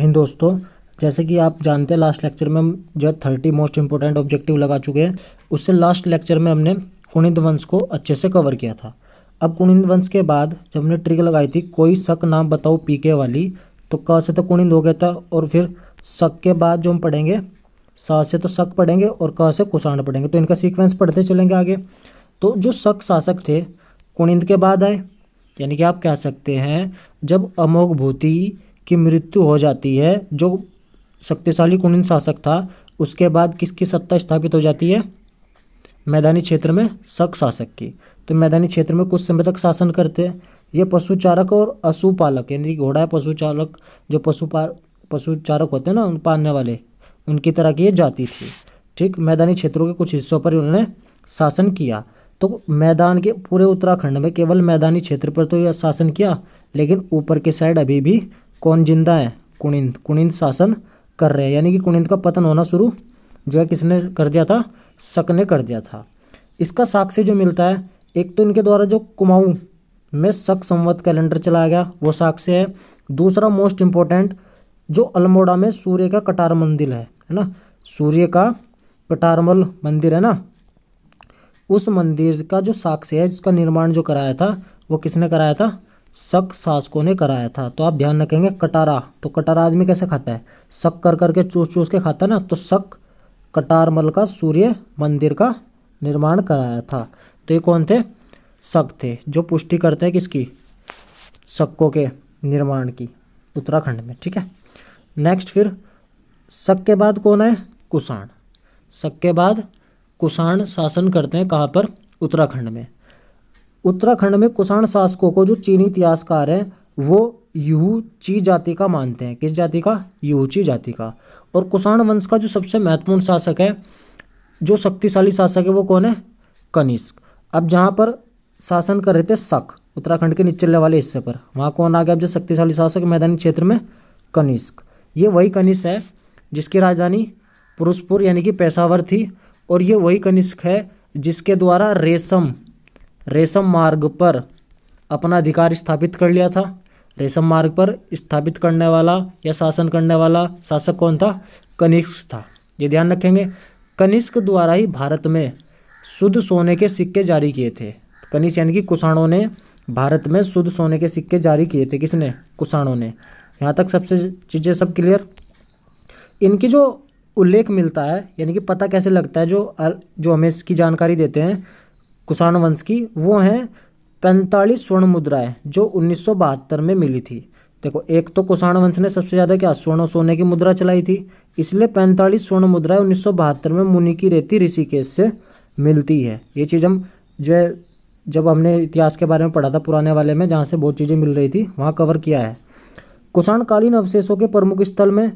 हिंद दोस्तों जैसे कि आप जानते हैं लास्ट लेक्चर में हम जो थर्टी मोस्ट इंपॉर्टेंट ऑब्जेक्टिव लगा चुके हैं उससे लास्ट लेक्चर में हमने कुणिंद वंश को अच्छे से कवर किया था अब कुणिंद वंश के बाद जब हमने ट्रिक लगाई थी कोई शक नाम बताओ पीके वाली तो क से तो कुणिंद हो गया था और फिर शक के बाद जो हम पढ़ेंगे सा से तो शक पढ़ेंगे और क से कुषाण पढ़ेंगे तो इनका सीक्वेंस पढ़ते चलेंगे आगे तो जो शक शासक थे कुणिंद के बाद आए यानी कि आप कह सकते हैं जब अमोघ भूति की मृत्यु हो जाती है जो शक्तिशाली कुनिन शासक था उसके बाद किसकी सत्ता स्थापित हो जाती है मैदानी क्षेत्र में शक शासक की तो मैदानी क्षेत्र में कुछ समय तक शासन करते हैं ये पशुचारक और पशुपालक यानी कि घोड़ा पशु चालक जो पशु पशुचारक होते हैं ना उन पालने वाले उनकी तरह की ये जाति थी ठीक मैदानी क्षेत्रों के कुछ हिस्सों पर उन्होंने शासन किया तो मैदान के पूरे उत्तराखंड में केवल मैदानी क्षेत्र पर तो यह शासन किया लेकिन ऊपर के साइड अभी भी कौन जिंदा है कुणिंद कुणिंद शासन कर रहे हैं यानी कि कुणिंद का पतन होना शुरू जो है किसने कर दिया था शक ने कर दिया था इसका साक्ष्य जो मिलता है एक तो इनके द्वारा जो कुमाऊं में शक संवत कैलेंडर चलाया गया वो साक्ष्य है दूसरा मोस्ट इम्पोर्टेंट जो अल्मोड़ा में सूर्य का कटार मंदिर है है ना सूर्य का कटारमल मंदिर है ना उस मंदिर का जो साक्ष्य है जिसका निर्माण जो कराया था वो किसने कराया था शक शासकों ने कराया था तो आप ध्यान रखेंगे कटारा तो कटारा आदमी कैसे खाता है शक कर करके चूस चूस के खाता ना तो शक कटारमल का सूर्य मंदिर का निर्माण कराया था तो ये कौन थे शक थे जो पुष्टि करते हैं किसकी शक्कों के निर्माण की उत्तराखंड में ठीक है नेक्स्ट फिर शक के बाद कौन है कुषाण शक के बाद कुषाण शासन करते हैं कहाँ पर उत्तराखंड में उत्तराखंड में कुषाण शासकों को जो चीनी इतिहासकार हैं वो यूची जाति का मानते हैं किस जाति का यूची जाति का और कुषाण वंश का जो सबसे महत्वपूर्ण शासक है जो शक्तिशाली शासक है वो कौन है कनिष्क अब जहाँ पर शासन कर रहे थे शक उत्तराखंड के निचले वाले हिस्से पर वहाँ कौन आ गया अब जो शक्तिशाली शासक मैदानी क्षेत्र में कनिष्क ये वही कनिष्क है जिसकी राजधानी पुरुषपुर यानी कि पेशावर थी और ये वही कनिष्क है जिसके द्वारा रेशम रेशम मार्ग पर अपना अधिकार स्थापित कर लिया था रेशम मार्ग पर स्थापित करने वाला या शासन करने वाला शासक कौन था कनिष्क था ये ध्यान रखेंगे कनिष्क द्वारा ही भारत में शुद्ध सोने के सिक्के जारी किए थे कनिष्क यानी कि कुषाणों ने भारत में शुद्ध सोने के सिक्के जारी किए थे किसने कुषाणों ने यहाँ तक सबसे चीज़ें सब क्लियर इनकी जो उल्लेख मिलता है यानी कि पता कैसे लगता है जो जो हमें इसकी जानकारी देते हैं कुषाण वंश की वो हैं पैंतालीस स्वर्ण मुद्राएं जो उन्नीस में मिली थी देखो एक तो कुषाण वंश ने सबसे ज़्यादा क्या स्वर्ण सोने की मुद्रा चलाई थी इसलिए पैंतालीस स्वर्ण मुद्राएं उन्नीस में मुनि की रेती ऋषिकेश से मिलती है ये चीज़ हम जो है जब हमने इतिहास के बारे में पढ़ा था पुराने वाले में जहाँ से बहुत चीज़ें मिल रही थी वहाँ कवर किया है कुषाणकालीन अवशेषों के प्रमुख स्थल में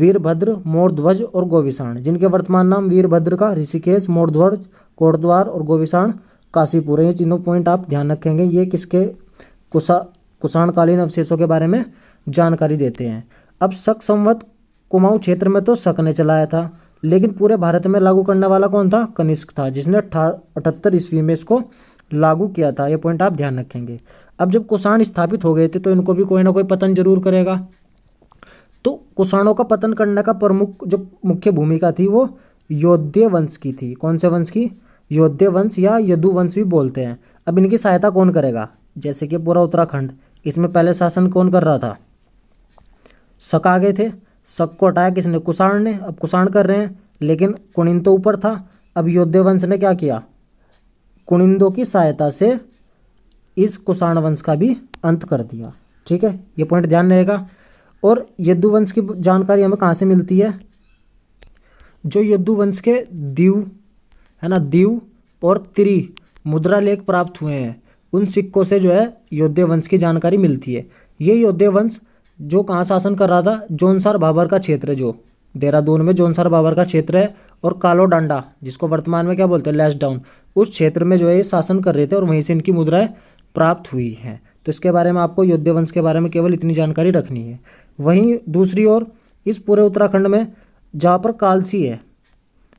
वीरभद्र मोरध्वज और गोविषाण जिनके वर्तमान नाम वीरभद्र का ऋषिकेश मोरध्वज कोटद्वार और गोविषाण काशीपुर है ये तीनों पॉइंट आप ध्यान रखेंगे ये किसके कुशा कुषाणकालीन अवशेषों के बारे में जानकारी देते हैं अब शक संवत कुमाऊं क्षेत्र में तो शक ने चलाया था लेकिन पूरे भारत में लागू करने वाला कौन था कनिष्क था जिसने अठहत्तर ईस्वी में इसको लागू किया था ये पॉइंट आप ध्यान रखेंगे अब जब कुषाण स्थापित हो गए थे तो इनको भी कोई ना कोई पतन जरूर करेगा तो कुषाणों का पतन करने का प्रमुख जो मुख्य भूमिका थी वो योद्धे वंश की थी कौन से वंश की योद्धे वंश या यदुवंश भी बोलते हैं अब इनकी सहायता कौन करेगा जैसे कि पूरा उत्तराखंड इसमें पहले शासन कौन कर रहा था शक आगे थे शक को हटाया किसने कुषाण ने अब कुषाण कर रहे हैं लेकिन कुणिंद तो ऊपर था अब योद्धे वंश ने क्या किया कुणिंदों की सहायता से इस कुषाण वंश का भी अंत कर दिया ठीक है ये पॉइंट ध्यान रहेगा और यदुवंश की जानकारी हमें कहाँ से मिलती है जो यदुवंश के दीव है ना दीव और त्रि मुद्रा लेख प्राप्त हुए हैं उन सिक्कों से जो है योद्धे वंश की जानकारी मिलती है ये योद्धे वंश जो कहाँ शासन कर रहा था जोनसार बाबर का क्षेत्र जो देहरादून में जोनसार बाबर का क्षेत्र है और कालो डांडा जिसको वर्तमान में क्या बोलते हैं लैस डाउन उस क्षेत्र में जो है ये शासन कर रहे थे और वहीं से इनकी मुद्राएं प्राप्त हुई हैं तो इसके बारे में आपको योद्धे वंश के बारे में केवल इतनी जानकारी रखनी है वहीं दूसरी ओर इस पूरे उत्तराखंड में जहाँ पर कालसी है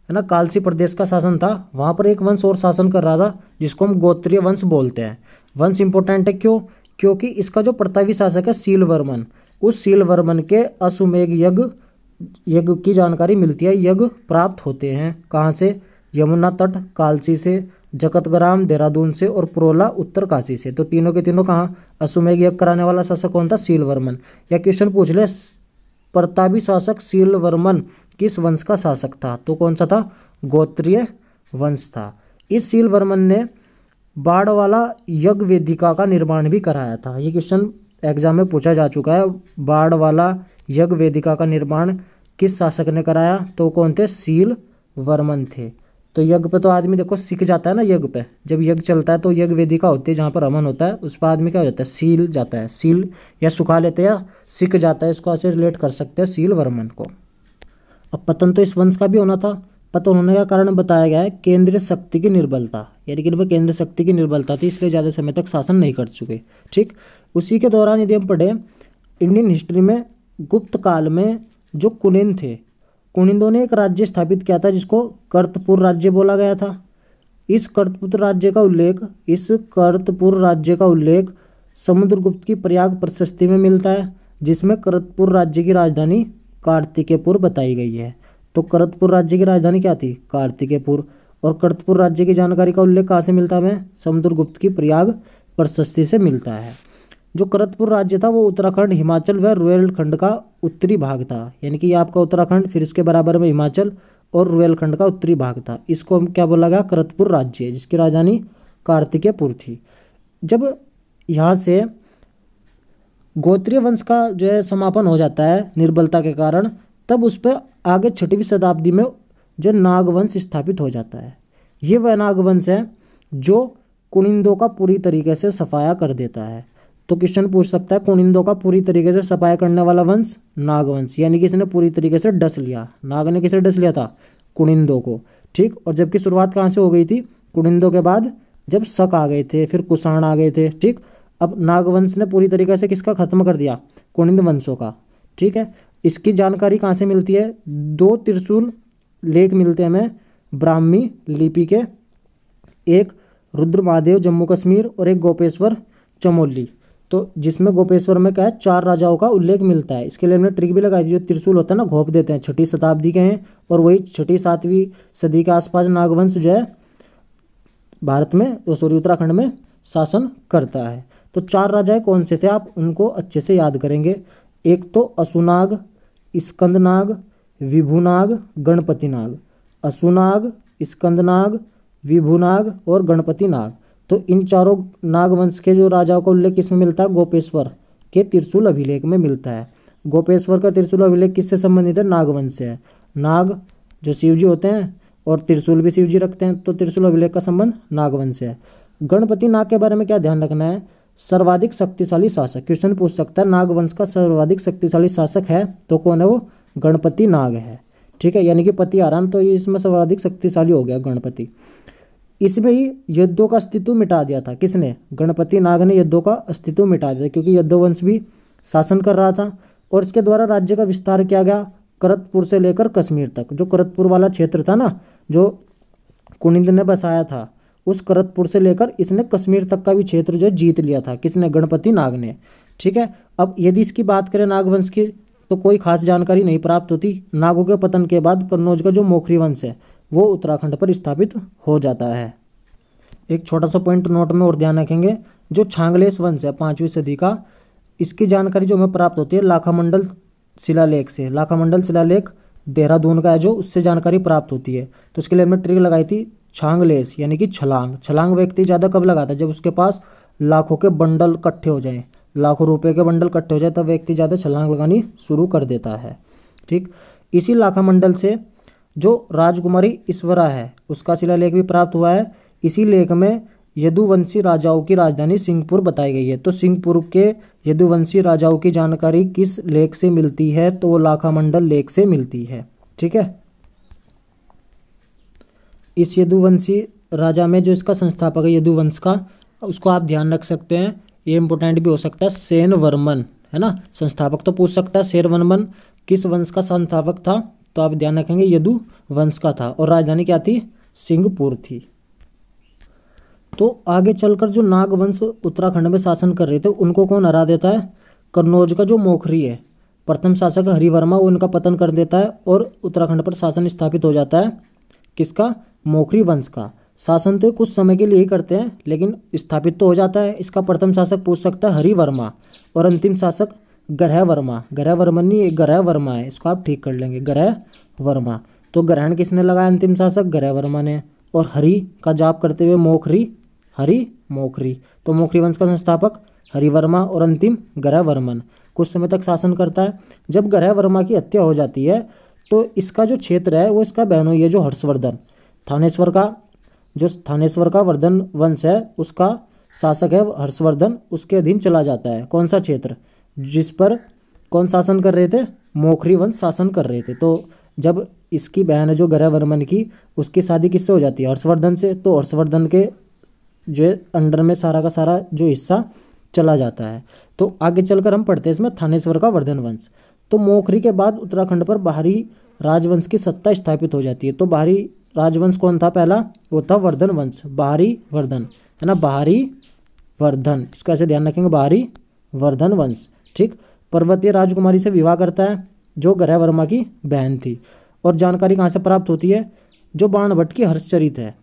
है ना कालसी प्रदेश का शासन था वहाँ पर एक वंश और शासन कर रहा था जिसको हम गोत्रीय वंश बोलते हैं वंश इंपॉर्टेंट है क्यों क्योंकि इसका जो प्रतावी शासक है सीलवर्मन उस सीलवर्मन के अश्वमेघ यज्ञ यज्ञ की जानकारी मिलती है यज्ञ प्राप्त होते हैं कहाँ से यमुना तट कालसी से जगतग्राम देहरादून से और पुरोला उत्तर काशी से तो तीनों के तीनों कहाँ अश्वमेघ यज्ञ कराने वाला शासक कौन था सीलवर्मन या क्वेश्चन पूछ ले प्रतापी शासक शीलवर्मन किस वंश का शासक था तो कौन सा था गोत्रीय वंश था इस शीलवर्मन ने बाड़वाला यज्ञ वेदिका का निर्माण भी कराया था ये क्वेश्चन एग्जाम में पूछा जा चुका है बाड़वाला यज्ञ वेदिका का निर्माण किस शासक ने कराया तो कौन थे शील वर्मन थे तो यज्ञ पे तो आदमी देखो सीख जाता है ना यज्ञ पे जब यज्ञ चलता है तो यज्ञ वेदिका होती है जहाँ पर अमन होता है उस पर आदमी क्या हो जाता है सील जाता है सील या सुखा लेते हैं या सीख जाता है इसको ऐसे रिलेट कर सकते हैं सील वर्मन को अब पतन तो इस वंश का भी होना था पतन होने का कारण बताया गया है केंद्रीय शक्ति की निर्बलता यानी कि वह केंद्रीय शक्ति की निर्बलता थी इसलिए ज़्यादा समय तक शासन नहीं कर चुके ठीक उसी के दौरान यदि हम पढ़ें इंडियन हिस्ट्री में गुप्त काल में जो कुनिन थे कुनिंदों ने एक राज्य स्थापित किया था जिसको कर्तपुर राज्य बोला गया था इस कर्तपुत्र राज्य का उल्लेख इस कर्तपुर राज्य का उल्लेख समुद्रगुप्त की प्रयाग प्रशस्ति में मिलता है जिसमें करतपुर राज्य की राजधानी कार्तिकेयपुर बताई गई है तो करतपुर राज्य की राजधानी क्या थी कार्तिकेयपुर और करतपुर राज्य की जानकारी का उल्लेख कहाँ से मिलता है हमें समुद्रगुप्त की प्रयाग प्रशस्ति से मिलता है जो करतपुर राज्य था वो उत्तराखंड हिमाचल व रुएलखंड का उत्तरी भाग था यानी कि ये आपका उत्तराखंड फिर इसके बराबर में हिमाचल और रुएलखंड का उत्तरी भाग था इसको हम क्या बोला गया करतपुर राज्य जिसकी राजधानी कार्तिकेयपुर थी जब यहाँ से गोत्रीय वंश का जो है समापन हो जाता है निर्बलता के कारण तब उस पर आगे छठवीं शताब्दी में जो नागवंश स्थापित हो जाता है ये वह नागवंश है जो कुणिंदों का पूरी तरीके से सफाया कर देता है तो क्वेश्चन पूछ सकता है कुणिंदो का पूरी तरीके से सफाया करने वाला वंश नागवंश यानी कि इसने पूरी तरीके से डस लिया नाग ने किसे डस लिया था कुणिंदो को ठीक और जबकि शुरुआत कहाँ से हो गई थी कुणिंदो के बाद जब शक आ गए थे फिर कुषाण आ गए थे ठीक अब नागवंश ने पूरी तरीके से किसका खत्म कर दिया कुणिंद वंशों का ठीक है इसकी जानकारी कहाँ से मिलती है दो त्रिशूल लेख मिलते हैं हमें ब्राह्मी लिपि के एक रुद्र महादेव जम्मू कश्मीर और एक गोपेश्वर चमोली तो जिसमें गोपेश्वर में क्या है चार राजाओं का उल्लेख मिलता है इसके लिए हमने ट्रिक भी लगाई थी जो त्रिशूल होता है ना घोप देते हैं छठी शताब्दी के हैं और वही छठी सातवीं सदी के आसपास नागवंश जो है भारत में सॉरी उत्तराखंड में शासन करता है तो चार राजाएं कौन से थे आप उनको अच्छे से याद करेंगे एक तो असुनाग स्कंदनाग विभुनाग गणपति नाग असुनाग स्कंदनाग विभुनाग और गणपति नाग तो इन चारों नागवंश के जो राजाओं का उल्लेख किसमें मिलता है गोपेश्वर के त्रिशूल अभिलेख में मिलता है गोपेश्वर का त्रिशूल अभिलेख किससे संबंधित है नागवंश से है नाग जो शिवजी होते हैं और त्रिशूल भी शिवजी रखते हैं तो त्रिशूल अभिलेख का संबंध नागवंश से है गणपति नाग के बारे में क्या ध्यान रखना है सर्वाधिक शक्तिशाली शासक क्वेश्चन पूछ सकता है नागवंश का सर्वाधिक शक्तिशाली शासक है तो कौन है वो गणपति नाग है ठीक है यानी कि पति आराम तो इसमें सर्वाधिक शक्तिशाली हो गया गणपति इसमें ही युद्धों का अस्तित्व मिटा दिया था किसने गणपति नाग ने युद्धों का अस्तित्व मिटा दिया क्योंकि युद्धो वंश भी शासन कर रहा था और इसके द्वारा राज्य का विस्तार किया गया करतपुर से लेकर कश्मीर तक जो करतपुर वाला क्षेत्र था ना जो कुनिंद ने बसाया था उस करतपुर से लेकर इसने कश्मीर तक का भी क्षेत्र जो जीत लिया था किसने गणपति नाग ने ठीक है अब यदि इसकी बात करें नागवंश की तो कोई खास जानकारी नहीं प्राप्त होती नागों के पतन के बाद कन्नौज का जो मोखरी वंश है वो उत्तराखंड पर स्थापित हो जाता है एक छोटा सा पॉइंट नोट में और ध्यान रखेंगे जो छांगलेस वंश है पाँचवीं सदी का इसकी जानकारी जो हमें प्राप्त होती है लाखामंडल शिलालेख से लाखामंडल शिलालेख देहरादून का है जो उससे जानकारी प्राप्त होती है तो इसके लिए हमने ट्रिक लगाई थी छांगलेस यानी कि छलांग छलांग व्यक्ति ज़्यादा कब लगाता है जब उसके पास लाखों के बंडल इकट्ठे हो जाएं लाखों रुपए के बंडल इकट्ठे हो जाए तब व्यक्ति ज़्यादा छलांग लगानी शुरू कर देता है ठीक इसी लाखामंडल से जो राजकुमारी ईश्वरा है उसका शिलालेख भी प्राप्त हुआ है इसी लेख में यदुवंशी राजाओं की राजधानी सिंहपुर बताई गई है तो सिंहपुर के यदुवंशी राजाओं की जानकारी किस लेख से मिलती है तो वो लाखामंडल लेख से मिलती है ठीक है इस यदुवंशी राजा में जो इसका संस्थापक है यदुवंश का उसको आप ध्यान रख सकते हैं ये इंपॉर्टेंट भी हो सकता है सेन वर्मन है ना संस्थापक तो पूछ सकता है शेर वर्मन किस वंश का संस्थापक था तो आप ध्यान रखेंगे यदु वंश का था और राजधानी क्या थी सिंहपुर थी तो आगे चलकर जो नागवंश उत्तराखंड में शासन कर रहे थे उनको कौन हरा देता है कन्नौज का जो मोखरी है प्रथम शासक हरिवर्मा वो इनका पतन कर देता है और उत्तराखंड पर शासन स्थापित हो जाता है किसका मोखरी वंश का शासन तो कुछ समय के लिए ही करते हैं लेकिन स्थापित तो हो जाता है इसका प्रथम शासक पूछ सकता है हरिवर्मा और अंतिम शासक ग्रह वर्मा ग्रह वर्मा नहीं ग्रह वर्मा है इसको आप ठीक कर लेंगे ग्रह वर्मा तो ग्रहण किसने लगाया अंतिम शासक ग्रह वर्मा ने और हरि का जाप करते हुए मोखरी हरि मोखरी तो मोखरी वंश का संस्थापक हरिवर्मा और अंतिम ग्रह वर्मन कुछ समय तक शासन करता है जब ग्रह वर्मा की हत्या हो जाती है तो इसका जो क्षेत्र है वो इसका बहनोई है जो हर्षवर्धन थानेश्वर का जो थानेश्वर का वर्धन वंश है उसका शासक है हर्षवर्धन उसके अधीन चला जाता है कौन सा क्षेत्र जिस पर कौन शासन कर रहे थे मोखरी वंश शासन कर रहे थे तो जब इसकी बहन है जो वर्मन की उसकी शादी किससे हो जाती है हर्षवर्धन से तो हर्षवर्धन के जो अंडर में सारा का सारा जो हिस्सा चला जाता है तो आगे चलकर हम पढ़ते हैं इसमें थानेश्वर का वर्धन वंश तो मोखरी के बाद उत्तराखंड पर बाहरी राजवंश की सत्ता स्थापित हो जाती है तो बाहरी राजवंश कौन था पहला वो था वर्धन वंश बाहरी वर्धन है ना बाहरी वर्धन इसको ऐसे ध्यान रखेंगे बाहरी वर्धन वंश ठीक पर्वतीय राजकुमारी से विवाह करता है जो ग्रह वर्मा की बहन थी और जानकारी कहाँ से प्राप्त होती है जो बाण भट्ट की हर्षचरित है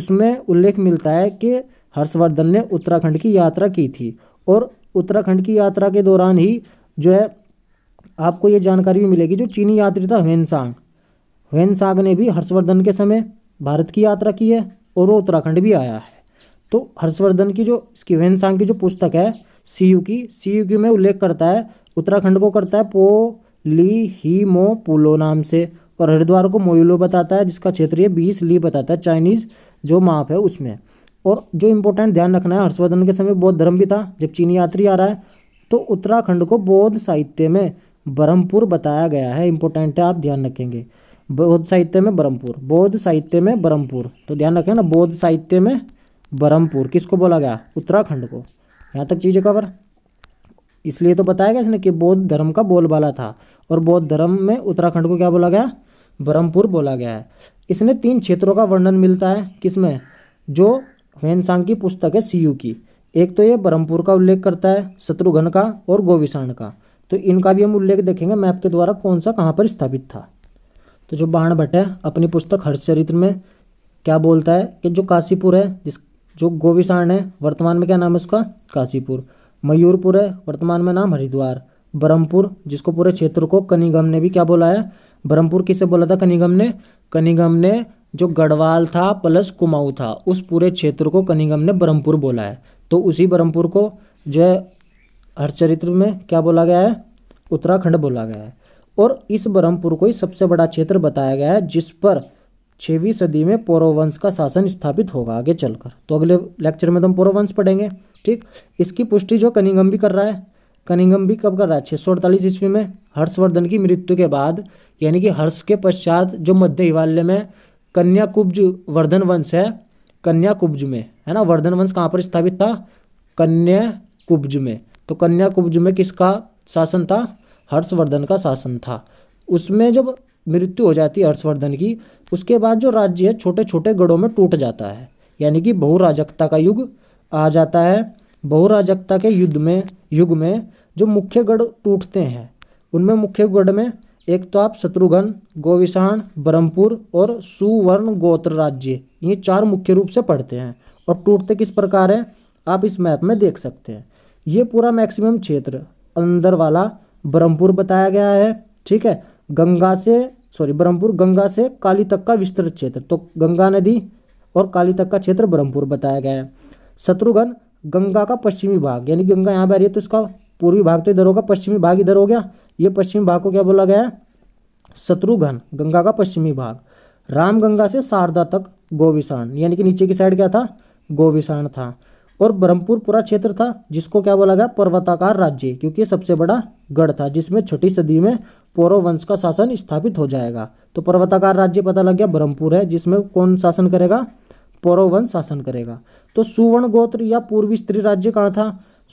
इसमें उल्लेख मिलता है कि हर्षवर्धन ने उत्तराखंड की यात्रा की थी और उत्तराखंड की यात्रा के दौरान ही जो है आपको ये जानकारी भी मिलेगी जो चीनी यात्री था ह्वेनसांग सांग ने भी हर्षवर्धन के समय भारत की यात्रा की है और वो उत्तराखंड भी आया है तो हर्षवर्धन की जो इसकी सांग की जो पुस्तक है सी की सी में उल्लेख करता है उत्तराखंड को करता है पो ली ही मो पुलो नाम से और हरिद्वार को मोयुलो बताता है जिसका क्षेत्रीय बीस ली बताता है चाइनीज़ जो माप है उसमें और जो इम्पोर्टेंट ध्यान रखना है हर्षवर्धन के समय बौद्ध धर्म भी था जब चीनी यात्री आ रहा है तो उत्तराखंड को बौद्ध साहित्य में ब्रह्मपुर बताया गया है इम्पोर्टेंट है आप ध्यान रखेंगे बौद्ध साहित्य में ब्रह्मपुर बौद्ध साहित्य में ब्रह्मपुर तो ध्यान रखें ना बौद्ध साहित्य में ब्रह्मपुर किसको बोला गया उत्तराखंड को यहाँ तक चीज़ें कवर इसलिए तो बताया गया इसने कि बौद्ध धर्म का बोलबाला था और बौद्ध धर्म में उत्तराखंड को क्या बोला गया ब्रह्मपुर बोला गया है इसमें तीन क्षेत्रों का वर्णन मिलता है किसमें जो हुएनसांग की पुस्तक है सीयू की एक तो ये ब्रह्मपुर का उल्लेख करता है शत्रुघ्न का और गोविषाण का तो इनका भी हम उल्लेख देखेंगे मैप के द्वारा कौन सा कहाँ पर स्थापित था तो जो बाण भट्ट है अपनी पुस्तक हर्षचरित्र में क्या बोलता है कि जो काशीपुर है जिस जो गोविसाण है वर्तमान में क्या नाम है उसका काशीपुर मयूरपुर है वर्तमान में नाम हरिद्वार ब्रह्मपुर जिसको पूरे क्षेत्र को कनिगम ने भी क्या बोला है ब्रह्मपुर किसे बोला था कनिगम ने कनिगम ने जो गढ़वाल था प्लस कुमाऊ था उस पूरे क्षेत्र को कनिगम ने ब्रह्मपुर बोला है तो उसी ब्रह्मपुर को जो है हरचरित्र में क्या बोला गया है उत्तराखंड बोला गया है और इस ब्रह्मपुर को ही सबसे बड़ा क्षेत्र बताया गया है जिस पर छवीं सदी में पौरवंश का शासन स्थापित होगा आगे चलकर तो अगले लेक्चर में तो हम पौरवंश पढ़ेंगे ठीक इसकी पुष्टि जो कनिंगम भी कर रहा है कनिंगम भी कब कर रहा है छः सौ अड़तालीस ईस्वी में हर्षवर्धन की मृत्यु के बाद यानी कि हर्ष के पश्चात जो मध्य हिमालय में कन्याकुब्ज वर्धन वंश है कन्याकुब्ज में है ना वर्धन वंश कहाँ पर स्थापित था कन्याकुब्ज में तो कन्याकुब्ज में किसका शासन था हर्षवर्धन का शासन था उसमें जब मृत्यु हो जाती है हर्षवर्धन की उसके बाद जो राज्य है छोटे छोटे गढ़ों में टूट जाता है यानी कि बहुराजकता का युग आ जाता है बहुराजकता के युद्ध में युग में जो मुख्य गढ़ टूटते हैं उनमें मुख्य गढ़ में एक तो आप शत्रुघ्न गोविषाण ब्रह्मपुर और सुवर्ण गोत्र राज्य ये चार मुख्य रूप से पढ़ते हैं और टूटते किस प्रकार हैं आप इस मैप में देख सकते हैं ये पूरा मैक्सिमम क्षेत्र अंदर वाला ब्रह्मपुर बताया गया है ठीक है गंगा से सॉरी ब्रह्मपुर गंगा से काली तक का विस्तृत क्षेत्र तो गंगा नदी और काली तक का क्षेत्र ब्रह्मपुर बताया गया है शत्रुघ्न गंगा का पश्चिमी भाग यानी गंगा यहाँ पर आ रही है तो इसका पूर्वी भाग तो इधर होगा पश्चिमी भाग इधर हो गया ये पश्चिमी भाग को क्या बोला गया है शत्रुघ्न गंगा का पश्चिमी भाग रामगंगा से शारदा तक गोविषाण यानी कि नीचे की साइड क्या था गोविषाण था और ब्रह्मपुर पूरा क्षेत्र था जिसको क्या बोला गया पर्वताकार राज्य क्योंकि सबसे बड़ा गढ़ था जिसमें छठी सदी में पौरव वंश का शासन स्थापित हो जाएगा तो पर्वताकार राज्य पता लग गया ब्रह्मपुर है जिसमें कौन शासन करेगा पौरव वंश शासन करेगा तो सुवर्ण गोत्र या पूर्वी स्त्री राज्य कहाँ था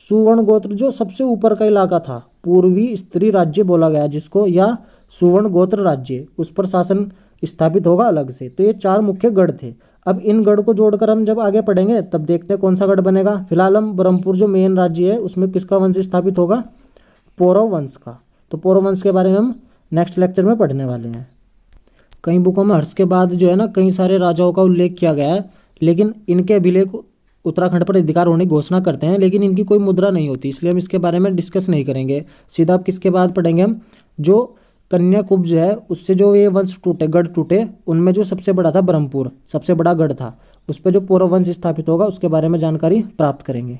सुवर्ण गोत्र जो सबसे ऊपर का इलाका था पूर्वी स्त्री राज्य बोला गया जिसको या सुवर्ण गोत्र राज्य उस पर शासन स्थापित होगा अलग से तो ये चार मुख्य गढ़ थे अब इन गढ़ को जोड़कर हम जब आगे पढ़ेंगे तब देखते हैं कौन सा गढ़ बनेगा फिलहाल हम ब्रह्मपुर जो मेन राज्य है उसमें किसका वंश स्थापित होगा पौरव वंश का तो पौरव वंश के बारे में हम नेक्स्ट लेक्चर में पढ़ने वाले हैं कई बुकों में हर्ष के बाद जो है ना कई सारे राजाओं का उल्लेख किया गया है लेकिन इनके अभिलेख उत्तराखंड पर अधिकार होने की घोषणा करते हैं लेकिन इनकी कोई मुद्रा नहीं होती इसलिए हम इसके बारे में डिस्कस नहीं करेंगे सीधा आप किसके बाद पढ़ेंगे हम जो कन्या कुब्ज है उससे जो ये वंश टूटे गढ़ टूटे उनमें जो सबसे बड़ा था ब्रह्मपुर सबसे बड़ा गढ़ था उस पर जो पूर्व वंश स्थापित होगा उसके बारे में जानकारी प्राप्त करेंगे